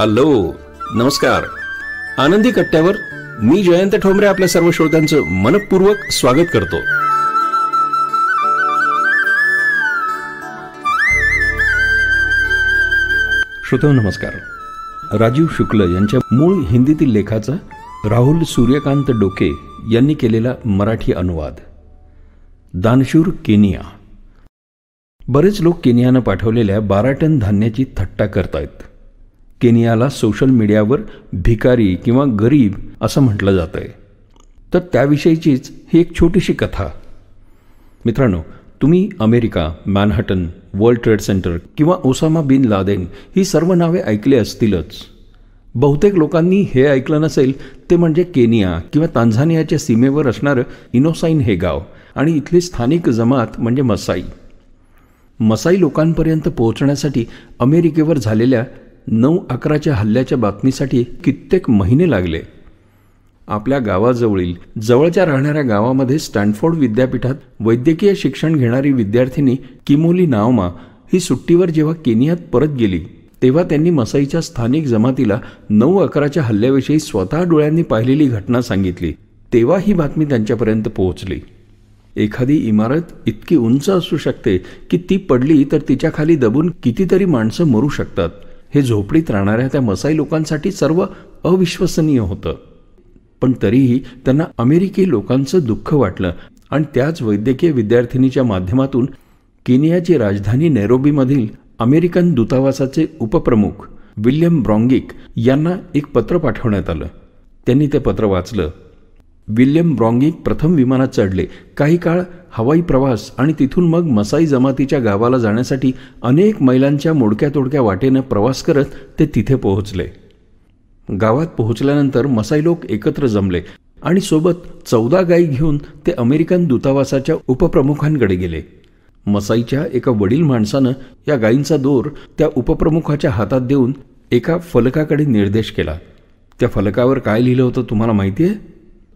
hello नमस्कार आनंदी कट्ट्यावर मी जयंत ठोंबरे आपल्या सर्व श्रोत्यांचं मनपूर्वक स्वागत करतो श्रोतो नमस्कार राजीव शुक्ल यांच्या मूळ हिंदीतील लेखाचा राहुल सूर्यकांत डोके यांनी केलेला मराठी अनुवाद दानशूर केनिया बरेच लोक केनियानं पाठवलेल्या बारा टन धान्याची थट्टा करतायत केनियाला सोशल मीडियावर भिकारी किंवा गरीब असं म्हटलं जात आहे तर त्याविषयीचीच ही एक छोटीशी कथा मित्रांनो तुम्ही America Manhattan World Trade Center किंवा ओसामा बिन लादेन ही सर्व नावे ऐकली असतीलच बहुतेक लोकांनी हे ऐकलं नसेल ते म्हणजे केनिया किंवा तांझानियाच्या सीमेवर असणारं इनोसाईन हे गाव आणि इथली स्थानिक जमात म्हणजे मसाई मसाई लोकांपर्यंत पोहोचण्यासाठी अमेरिकेवर झालेल्या नऊ अकराच्या हल्ल्याच्या बातमीसाठी कित्येक महिने लागले आपल्या गावाजवळील जवळच्या राहणाऱ्या गावामध्ये स्टॅनफोर्ड विद्यापीठात वैद्यकीय शिक्षण घेणारी विद्यार्थिनी किमोली नावमा ही सुट्टीवर जेव्हा केनियात परत गेली तेव्हा त्यांनी मसाईच्या स्थानिक जमातीला नऊ अकराच्या हल्ल्याविषयी स्वतः डोळ्यांनी पाहिलेली घटना सांगितली तेव्हा ही बातमी त्यांच्यापर्यंत पोहोचली एखादी इमारत इतकी उंच असू शकते की ती पडली तर तिच्या खाली दबून कितीतरी माणसं मरू शकतात हे झोपडीत राहणाऱ्या त्या मसाई लोकांसाठी सर्व अविश्वसनीय होतं पण तरीही त्यांना अमेरिकी लोकांचं दुःख वाटलं आणि त्याच वैद्यकीय विद्यार्थिनीच्या माध्यमातून केनियाची राजधानी नैरोबीमधील अमेरिकन दूतावासाचे उपप्रमुख विल्यम ब्रॉंगिक यांना एक पत्र पाठवण्यात आलं त्यांनी ते पत्र वाचलं विल्यम ब्रॉंगिक प्रथम विमानात चढले काही काळ हवाई प्रवास आणि तिथून मग मसाई जमातीच्या गावाला जाण्यासाठी अनेक मैलांच्या मोडक्या तोडक्या वाटेनं प्रवास करत ते तिथे पोहोचले गावात पोहोचल्यानंतर मसाई लोक एकत्र जमले आणि सोबत चौदा गायी घेऊन ते अमेरिकन दूतावासाच्या उपप्रमुखांकडे गेले मसाईच्या एका वडील माणसानं या गायींचा दोर त्या उपप्रमुखाच्या हातात देऊन एका फलकाकडे निर्देश केला त्या फलकावर काय लिहिलं होतं तुम्हाला माहिती आहे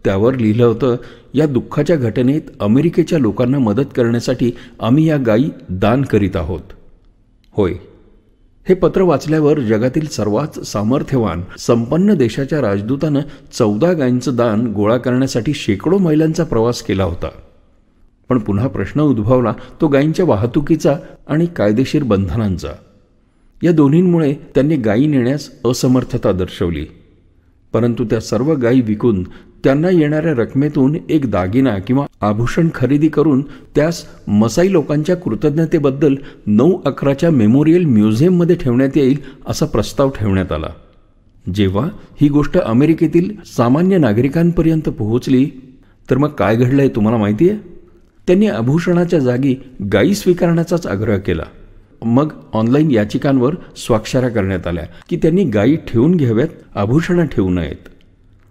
त्यावर लिहिलं होतं या दुःखाच्या घटनेत अमेरिकेच्या लोकांना मदत करण्यासाठी आम्ही या गायी दान करीत आहोत होय हे पत्र वाचल्यावर जगातील सर्वात सामर्थ्यवान संपन्न देशाच्या राजदूतानं चौदा गायींचं दान गोळा करण्यासाठी शेकडो मैलांचा प्रवास केला होता पण पुन्हा प्रश्न उद्भवला तो गायींच्या वाहतुकीचा आणि कायदेशीर बंधनांचा या दोन्हींमुळे त्यांनी गायी नेण्यास असमर्थता दर्शवली परंतु त्या सर्व गायी विकून त्यांना येणाऱ्या रकमेतून एक दागिना किंवा आभूषण खरेदी करून त्यास मसाई लोकांच्या कृतज्ञतेबद्दल नऊ अकराच्या मेमोरियल म्युझियममध्ये ठेवण्यात येईल असा प्रस्ताव ठेवण्यात आला जेव्हा ही गोष्ट अमेरिकेतील सामान्य नागरिकांपर्यंत पोहोचली तर मग काय घडलंय तुम्हाला माहिती आहे त्यांनी आभूषणाच्या जागी गाई स्वीकारण्याचाच आग्रह केला मग ऑनलाईन याचिकांवर स्वाक्षऱ्या करण्यात आल्या की त्यांनी गायी ठेवून घ्याव्यात आभूषणं ठेवू नयेत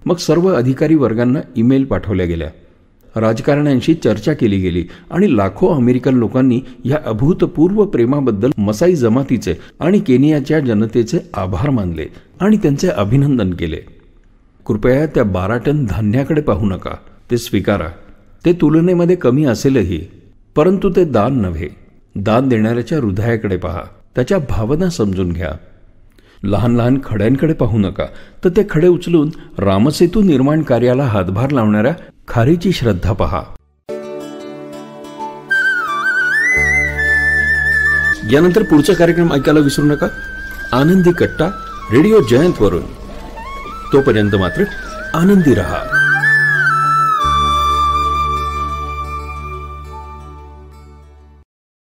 मग सर्व अधिकारी वर्गांना ईमेल पाठवल्या गेल्या राजकारण्यांशी चर्चा केली गेली आणि लाखो अमेरिकन लोकांनी या अभूतपूर्व प्रेमाबद्दल मसाई जमातीचे आणि केनियाच्या जनतेचे आभार मानले आणि त्यांचे अभिनंदन केले कृपया त्या बारा टन धान्याकडे पाहू नका ते स्वीकारा ते तुलनेमध्ये कमी असेलही परंतु ते दान नव्हे दान देणाऱ्याच्या हृदयाकडे पहा त्याच्या भावना समजून घ्या लहान लहान खड्यांकडे पाहू नका तर ते खडे उचलून रामसेतू निर्माण कार्याला हातभार लावणाऱ्या खारीची श्रद्धा पहा यानंतर पुढचा कार्यक्रम ऐकायला विसरू नका आनंदी कट्टा रेडिओ जयंत वरून तोपर्यंत मात्र आनंदी रहा